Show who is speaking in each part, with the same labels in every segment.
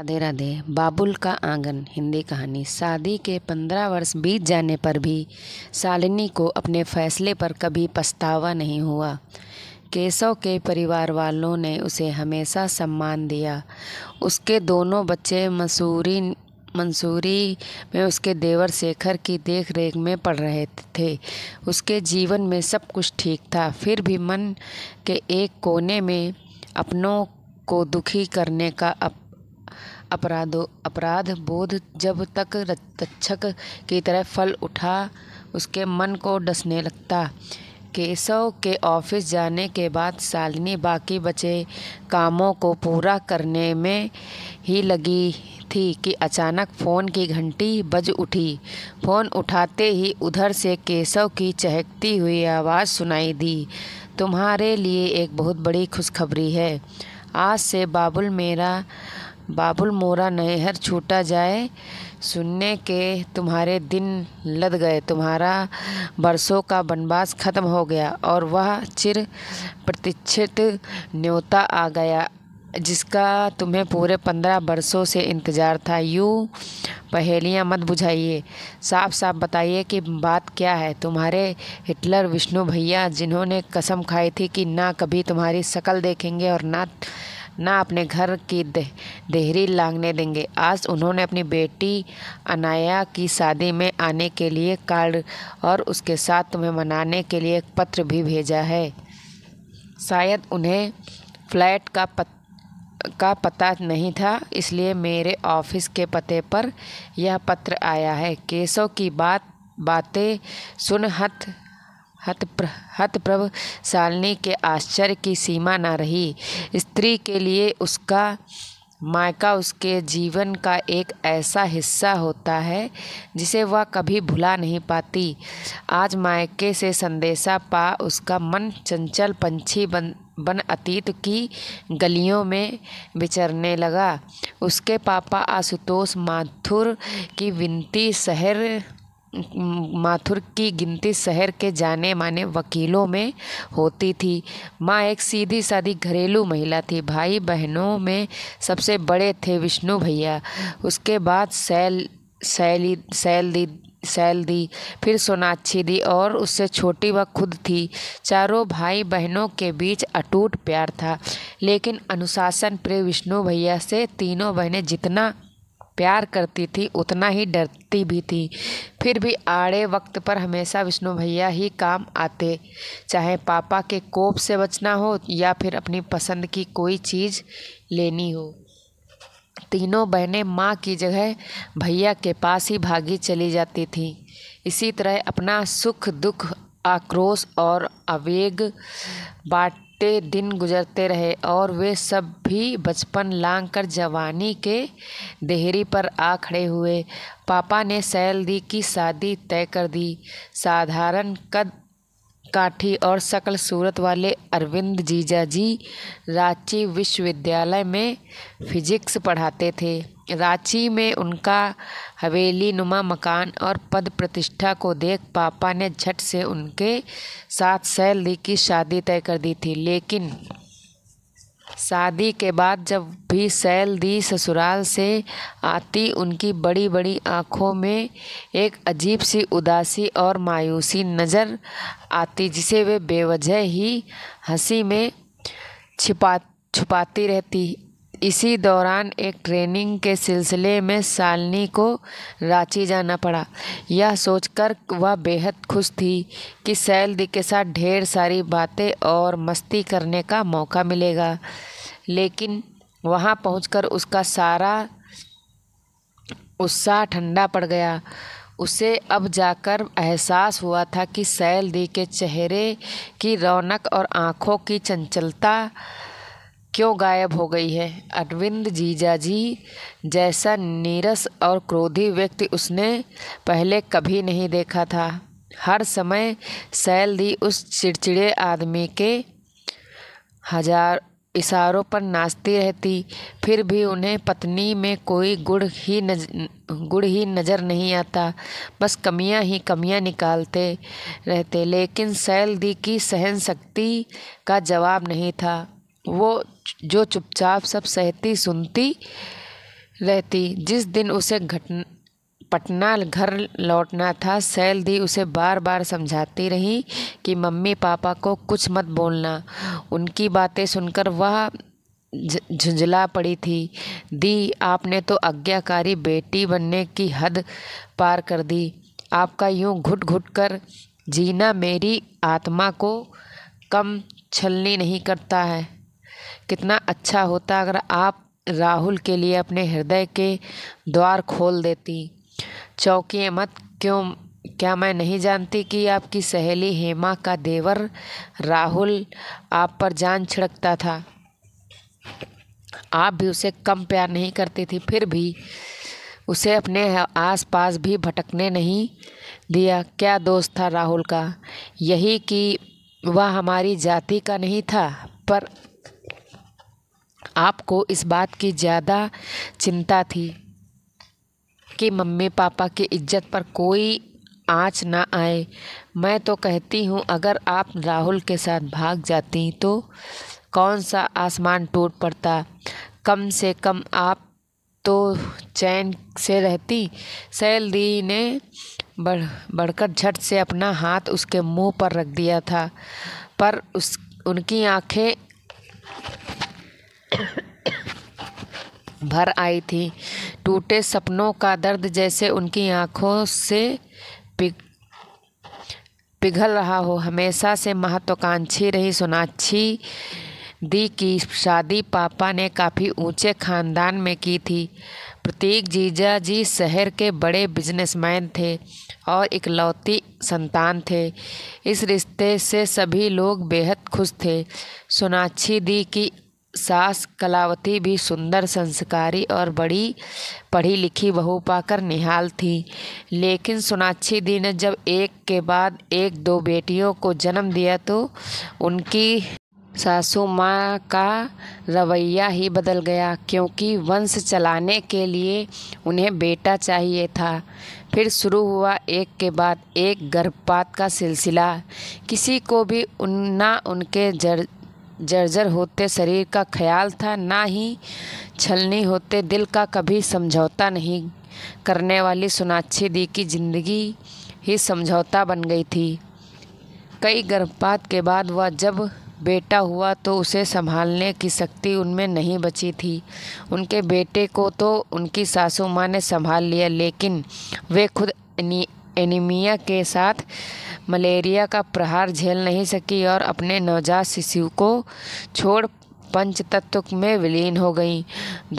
Speaker 1: राधे राधे बाबुल का आंगन हिंदी कहानी शादी के पंद्रह वर्ष बीत जाने पर भी शालिनी को अपने फैसले पर कभी पछतावा नहीं हुआ केशव के परिवार वालों ने उसे हमेशा सम्मान दिया उसके दोनों बच्चे मसूरी मंसूरी में उसके देवर शेखर की देख रेख में पढ़ रहे थे उसके जीवन में सब कुछ ठीक था फिर भी मन के एक कोने में अपनों को दुखी करने का अप अपराधो अपराध बोध जब तक तक्षक की तरह फल उठा उसके मन को डसने लगता केशव के ऑफिस जाने के बाद शालिनी बाकी बचे कामों को पूरा करने में ही लगी थी कि अचानक फ़ोन की घंटी बज उठी फ़ोन उठाते ही उधर से केशव की चहकती हुई आवाज़ सुनाई दी तुम्हारे लिए एक बहुत बड़ी खुशखबरी है आज से बाबुल मेरा बाबुल मोरा नहर छूटा जाए सुनने के तुम्हारे दिन लद गए तुम्हारा बरसों का वनवास खत्म हो गया और वह चिर प्रतिष्ठित न्योता आ गया जिसका तुम्हें पूरे पंद्रह बरसों से इंतज़ार था यूँ पहेलियाँ मत बुझाइए साफ साफ बताइए कि बात क्या है तुम्हारे हिटलर विष्णु भैया जिन्होंने कसम खाई थी कि ना कभी तुम्हारी शक्ल देखेंगे और ना ना अपने घर की दे, देहरी लांगने देंगे आज उन्होंने अपनी बेटी अनाया की शादी में आने के लिए कार्ड और उसके साथ तुम्हें मनाने के लिए एक पत्र भी भेजा है शायद उन्हें फ्लैट का पत, का पता नहीं था इसलिए मेरे ऑफिस के पते पर यह पत्र आया है केसों की बात बातें सुन हथ हतप्र प्रभ सालनी के आश्चर्य की सीमा ना रही स्त्री के लिए उसका मायका उसके जीवन का एक ऐसा हिस्सा होता है जिसे वह कभी भुला नहीं पाती आज मायके से संदेशा पा उसका मन चंचल पंछी बन बन अतीत की गलियों में विचरने लगा उसके पापा आशुतोष माथुर की विनती शहर माथुर की गिनती शहर के जाने माने वकीलों में होती थी माँ एक सीधी सादी घरेलू महिला थी भाई बहनों में सबसे बड़े थे विष्णु भैया उसके बाद सैल सैली सैल दी सैल दी फिर सोनाक्षी दी और उससे छोटी वह खुद थी चारों भाई बहनों के बीच अटूट प्यार था लेकिन अनुशासन प्रिय विष्णु भैया से तीनों बहनें जितना प्यार करती थी उतना ही डरती भी थी फिर भी आड़े वक्त पर हमेशा विष्णु भैया ही काम आते चाहे पापा के कोप से बचना हो या फिर अपनी पसंद की कोई चीज़ लेनी हो तीनों बहनें माँ की जगह भैया के पास ही भागी चली जाती थीं इसी तरह अपना सुख दुख आक्रोश और आवेग बाट बीतते दिन गुजरते रहे और वे सब भी बचपन लांग कर जवानी के देहरी पर आ खड़े हुए पापा ने सैल दी की शादी तय कर दी साधारण कद काठी और सकल सूरत वाले अरविंद जीजा जी रांची विश्वविद्यालय में फिजिक्स पढ़ाते थे रांची में उनका हवेली नुमा मकान और पद प्रतिष्ठा को देख पापा ने झट से उनके साथ सैलरी की शादी तय कर दी थी लेकिन शादी के बाद जब भी सैल दी ससुराल से आती उनकी बड़ी बड़ी आँखों में एक अजीब सी उदासी और मायूसी नज़र आती जिसे वे बेवजह ही हंसी में छिपा छुपाती रहती इसी दौरान एक ट्रेनिंग के सिलसिले में सालनी को रांची जाना पड़ा यह सोचकर वह बेहद खुश थी कि सैलदी के साथ ढेर सारी बातें और मस्ती करने का मौका मिलेगा लेकिन वहां पहुंचकर उसका सारा उत्साह ठंडा पड़ गया उसे अब जाकर एहसास हुआ था कि सैलदी के चेहरे की रौनक और आँखों की चंचलता क्यों गायब हो गई है अरविंद जीजाजी जैसा नीरस और क्रोधी व्यक्ति उसने पहले कभी नहीं देखा था हर समय सैल दी उस चिड़चिड़े आदमी के हजार इशारों पर नाचती रहती फिर भी उन्हें पत्नी में कोई गुड़ ही नज गुड़ ही नज़र नहीं आता बस कमियां ही कमियां निकालते रहते लेकिन सैल दी की सहन शक्ति का जवाब नहीं था वो जो चुपचाप सब सहती सुनती रहती जिस दिन उसे घट पटना घर लौटना था सैल दी उसे बार बार समझाती रही कि मम्मी पापा को कुछ मत बोलना उनकी बातें सुनकर वह झुंझला पड़ी थी दी आपने तो आज्ञाकारी बेटी बनने की हद पार कर दी आपका यूं घुट घुट कर जीना मेरी आत्मा को कम छलनी नहीं करता है कितना अच्छा होता अगर आप राहुल के लिए अपने हृदय के द्वार खोल देती चौकी मत क्यों क्या मैं नहीं जानती कि आपकी सहेली हेमा का देवर राहुल आप पर जान छिड़कता था आप भी उसे कम प्यार नहीं करती थी फिर भी उसे अपने आस पास भी भटकने नहीं दिया क्या दोस्त था राहुल का यही कि वह हमारी जाति का नहीं था पर आपको इस बात की ज़्यादा चिंता थी कि मम्मी पापा की इज्जत पर कोई आँच ना आए मैं तो कहती हूँ अगर आप राहुल के साथ भाग जाती तो कौन सा आसमान टूट पड़ता कम से कम आप तो चैन से रहती सैलदी ने बढ़ बढ़कर झट से अपना हाथ उसके मुंह पर रख दिया था पर उस उनकी आंखें भर आई थी टूटे सपनों का दर्द जैसे उनकी आँखों से पिघ पिघल रहा हो हमेशा से महत्वाकांक्षी रही सोनाक्षी दी की शादी पापा ने काफ़ी ऊंचे खानदान में की थी प्रतीक जीजा जी शहर के बड़े बिजनेसमैन थे और इकलौती संतान थे इस रिश्ते से सभी लोग बेहद खुश थे सोनाक्षी दी की सास कलावती भी सुंदर संस्कारी और बड़ी पढ़ी लिखी बहू पाकर निहाल थी लेकिन सोनाक्षी दी ने जब एक के बाद एक दो बेटियों को जन्म दिया तो उनकी सासू माँ का रवैया ही बदल गया क्योंकि वंश चलाने के लिए उन्हें बेटा चाहिए था फिर शुरू हुआ एक के बाद एक गर्भपात का सिलसिला किसी को भी उन ना उनके जर्जर होते शरीर का ख्याल था ना ही छलनी होते दिल का कभी समझौता नहीं करने वाली सोनाक्षी दी की जिंदगी ही समझौता बन गई थी कई गर्भपात के बाद वह जब बेटा हुआ तो उसे संभालने की शक्ति उनमें नहीं बची थी उनके बेटे को तो उनकी सासू माँ ने संभाल लिया लेकिन वे खुद एनीमिया के साथ मलेरिया का प्रहार झेल नहीं सकी और अपने नवजात शिशु को छोड़ पंचतत्व में विलीन हो गई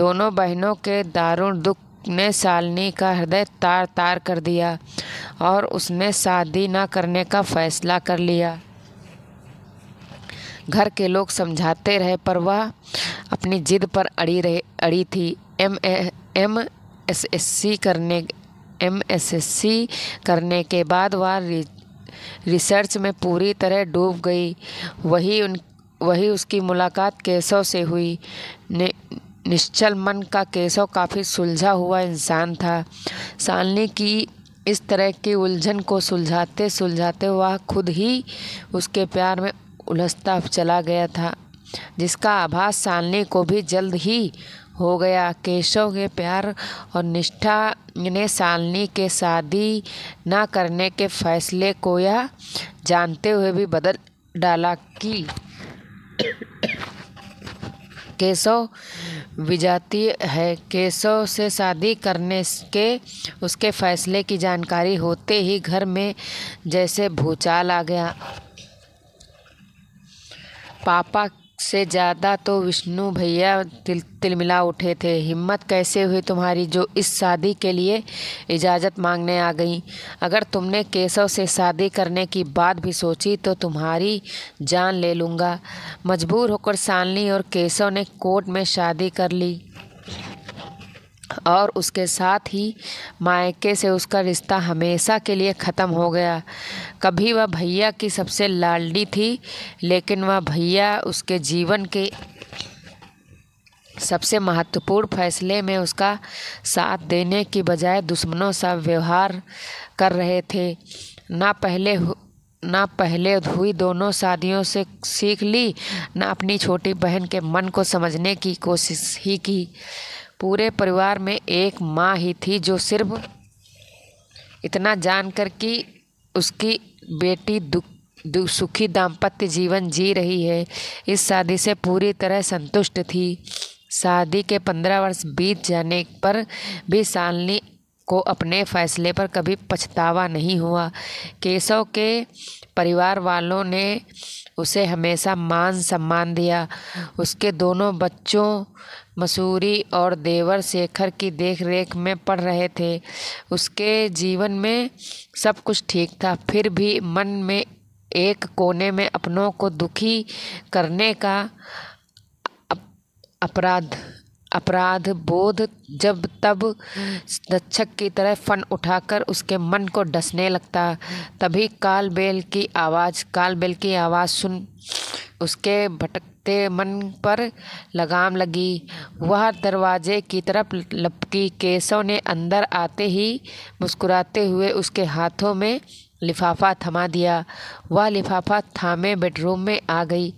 Speaker 1: दोनों बहनों के दारुण दुख ने सालनी का हृदय तार तार कर दिया और उसने शादी न करने का फैसला कर लिया घर के लोग समझाते रहे पर वह अपनी जिद पर अड़ी रहे अड़ी थी M M S S C करने एमएससी करने के बाद वह रिसर्च में पूरी तरह डूब गई वही उन वही उसकी मुलाकात केशव से हुई निश्चल मन का केशव काफ़ी सुलझा हुआ इंसान था सालनी की इस तरह की उलझन को सुलझाते सुलझाते वह खुद ही उसके प्यार में उलझता चला गया था जिसका आभास सालनी को भी जल्द ही हो गया केशव के प्यार और निष्ठा ने सालनी के शादी न करने के फैसले को यह जानते हुए भी बदल डाला कि केशव विजाती है केशव से शादी करने के उसके फैसले की जानकारी होते ही घर में जैसे भूचाल आ गया पापा से ज़्यादा तो विष्णु भैया तिल तिलमिला उठे थे हिम्मत कैसे हुई तुम्हारी जो इस शादी के लिए इजाज़त मांगने आ गई अगर तुमने केशव से शादी करने की बात भी सोची तो तुम्हारी जान ले लूँगा मजबूर होकर सालनी और केशव ने कोर्ट में शादी कर ली और उसके साथ ही मायके से उसका रिश्ता हमेशा के लिए ख़त्म हो गया कभी वह भैया की सबसे लाडली थी लेकिन वह भैया उसके जीवन के सबसे महत्वपूर्ण फैसले में उसका साथ देने की बजाय दुश्मनों सा व्यवहार कर रहे थे ना पहले ना पहले हुई दोनों शादियों से सीख ली ना अपनी छोटी बहन के मन को समझने की कोशिश ही की पूरे परिवार में एक माँ ही थी जो सिर्फ इतना जानकर कि उसकी बेटी दुख सुखी दाम्पत्य जीवन जी रही है इस शादी से पूरी तरह संतुष्ट थी शादी के पंद्रह वर्ष बीत जाने पर भी सालनी को अपने फैसले पर कभी पछतावा नहीं हुआ केशव के परिवार वालों ने उसे हमेशा मान सम्मान दिया उसके दोनों बच्चों मसूरी और देवर शेखर की देखरेख में पढ़ रहे थे उसके जीवन में सब कुछ ठीक था फिर भी मन में एक कोने में अपनों को दुखी करने का अपराध अपराध बोध जब तब दक्षक की तरह फन उठाकर उसके मन को डसने लगता तभी काल बेल की आवाज़ काल बेल की आवाज़ सुन उसके भटकते मन पर लगाम लगी वह दरवाजे की तरफ लपकी केशव ने अंदर आते ही मुस्कुराते हुए उसके हाथों में लिफाफा थमा दिया वह लिफाफा थामे बेडरूम में आ गई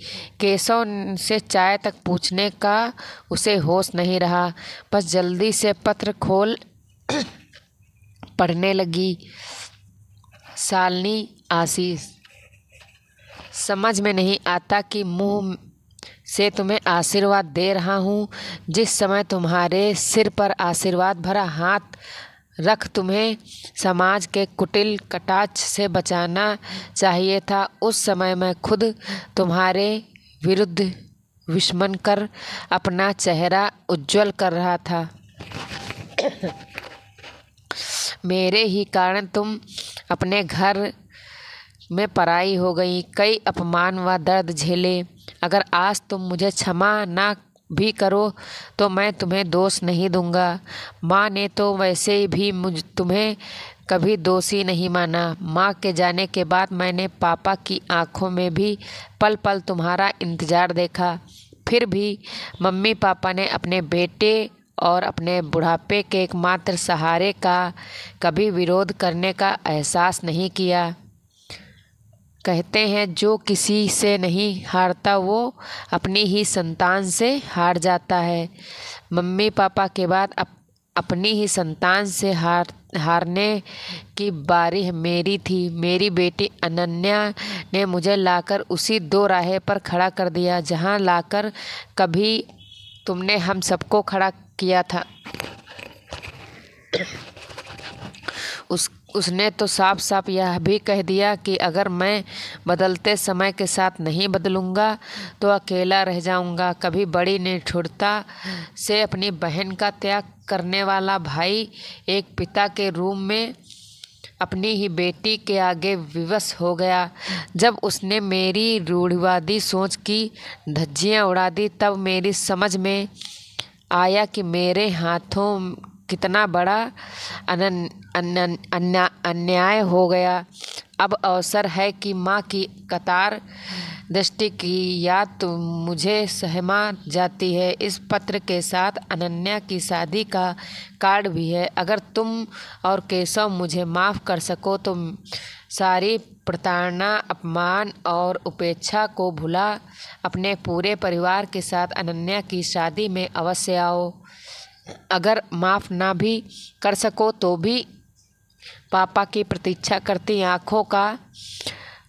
Speaker 1: केशव से चाय तक पूछने का उसे होश नहीं रहा बस जल्दी से पत्र खोल पढ़ने लगी सालनी आशीष समझ में नहीं आता कि मुंह से तुम्हें आशीर्वाद दे रहा हूँ जिस समय तुम्हारे सिर पर आशीर्वाद भरा हाथ रख तुम्हें समाज के कुटिल कटाच से बचाना चाहिए था उस समय मैं खुद तुम्हारे विरुद्ध विस्मन कर अपना चेहरा उज्जवल कर रहा था मेरे ही कारण तुम अपने घर में पराई हो गई कई अपमान व दर्द झेले अगर आज तुम मुझे क्षमा ना भी करो तो मैं तुम्हें दोष नहीं दूंगा माँ ने तो वैसे भी मुझ तुम्हें कभी दोषी नहीं माना माँ के जाने के बाद मैंने पापा की आंखों में भी पल पल तुम्हारा इंतज़ार देखा फिर भी मम्मी पापा ने अपने बेटे और अपने बुढ़ापे के एकमात्र सहारे का कभी विरोध करने का एहसास नहीं किया कहते हैं जो किसी से नहीं हारता वो अपनी ही संतान से हार जाता है मम्मी पापा के बाद अप, अपनी ही संतान से हार हारने की बारी मेरी थी मेरी बेटी अनन्या ने मुझे लाकर उसी दो राहे पर खड़ा कर दिया जहां लाकर कभी तुमने हम सबको खड़ा किया था उस उसने तो साफ साफ यह भी कह दिया कि अगर मैं बदलते समय के साथ नहीं बदलूँगा तो अकेला रह जाऊँगा कभी बड़ी निठुरता से अपनी बहन का त्याग करने वाला भाई एक पिता के रूम में अपनी ही बेटी के आगे विवश हो गया जब उसने मेरी रूढ़िवादी सोच की धज्जियाँ उड़ा दी तब मेरी समझ में आया कि मेरे हाथों कितना बड़ा अन्याय हो गया अब अवसर है कि माँ की कतार दृष्टि की याद तो मुझे सहमा जाती है इस पत्र के साथ अनन्या की शादी का कार्ड भी है अगर तुम और केशव मुझे माफ़ कर सको तो सारी प्रताड़ना अपमान और उपेक्षा को भुला अपने पूरे परिवार के साथ अनन्या की शादी में अवश्य आओ अगर माफ़ ना भी कर सको तो भी पापा की प्रतीक्षा करती आँखों का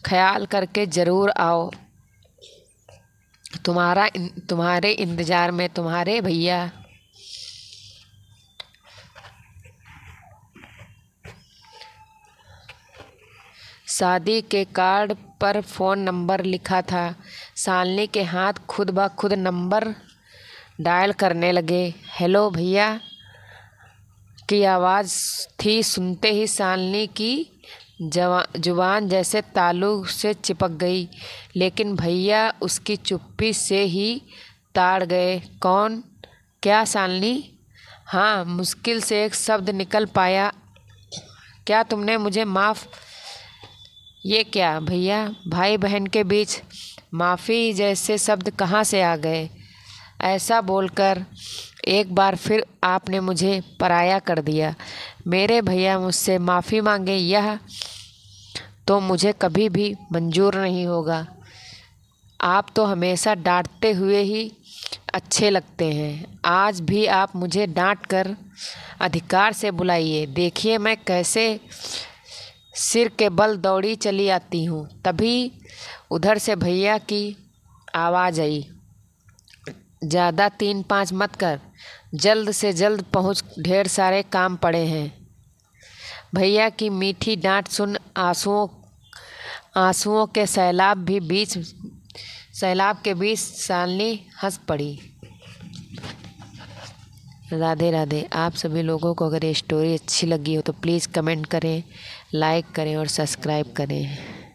Speaker 1: ख्याल करके ज़रूर आओ तुम्हारा तुम्हारे इंतज़ार में तुम्हारे भैया शादी के कार्ड पर फ़ोन नंबर लिखा था सालनी के हाथ खुद ब खुद नंबर डायल करने लगे हेलो भैया की आवाज़ थी सुनते ही सालनी की जवा जुबान जैसे तालू से चिपक गई लेकिन भैया उसकी चुप्पी से ही ताड़ गए कौन क्या सालनी हाँ मुश्किल से एक शब्द निकल पाया क्या तुमने मुझे माफ़ ये क्या भैया भाई बहन के बीच माफ़ी जैसे शब्द कहाँ से आ गए ऐसा बोलकर एक बार फिर आपने मुझे पराया कर दिया मेरे भैया मुझसे माफ़ी मांगे यह तो मुझे कभी भी मंजूर नहीं होगा आप तो हमेशा डांटते हुए ही अच्छे लगते हैं आज भी आप मुझे डांट कर अधिकार से बुलाइए देखिए मैं कैसे सिर के बल दौड़ी चली आती हूँ तभी उधर से भैया की आवाज़ आई ज़्यादा तीन पाँच मत कर जल्द से जल्द पहुँच ढेर सारे काम पड़े हैं भैया की मीठी डांट सुन आंसुओं आंसुओं के सैलाब भी बीच सैलाब के बीच सालनी हंस पड़ी राधे राधे आप सभी लोगों को अगर ये स्टोरी अच्छी लगी हो तो प्लीज़ कमेंट करें लाइक करें और सब्सक्राइब करें